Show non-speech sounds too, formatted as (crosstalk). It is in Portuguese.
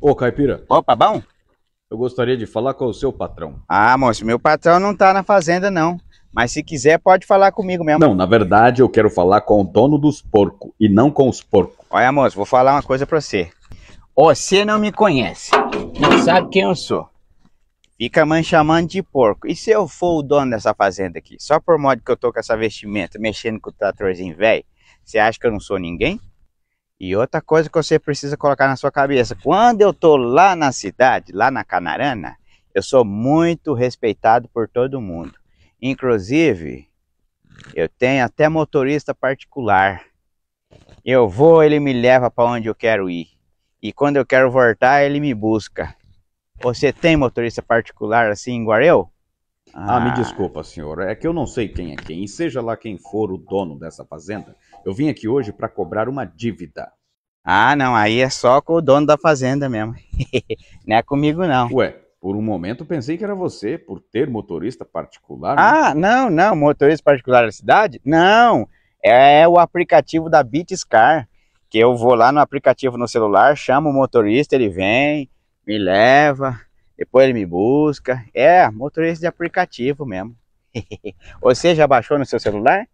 Ô, Caipira. Opa, bom? Eu gostaria de falar com o seu patrão. Ah, moço, meu patrão não tá na fazenda, não. Mas se quiser, pode falar comigo mesmo. Não, na verdade, eu quero falar com o dono dos porcos e não com os porcos. Olha, moço, vou falar uma coisa pra você. Você não me conhece, não sabe quem eu sou. Fica me chamando de porco. E se eu for o dono dessa fazenda aqui, só por modo que eu tô com essa vestimenta, mexendo com o tratorzinho velho, você acha que eu não sou ninguém? E outra coisa que você precisa colocar na sua cabeça, quando eu estou lá na cidade, lá na Canarana, eu sou muito respeitado por todo mundo. Inclusive, eu tenho até motorista particular. Eu vou, ele me leva para onde eu quero ir. E quando eu quero voltar, ele me busca. Você tem motorista particular assim em Guarulhos? Ah, me ah. desculpa, senhor. É que eu não sei quem é quem. E seja lá quem for o dono dessa fazenda, eu vim aqui hoje para cobrar uma dívida. Ah, não. Aí é só com o dono da fazenda mesmo. (laughs) não é comigo, não. Ué, por um momento pensei que era você, por ter motorista particular. Né? Ah, não, não. Motorista particular da cidade? Não. É, é o aplicativo da BitScar. Que eu vou lá no aplicativo no celular, chamo o motorista, ele vem, me leva. Depois ele me busca. É, motorista de aplicativo mesmo. (laughs) Você já baixou no seu celular?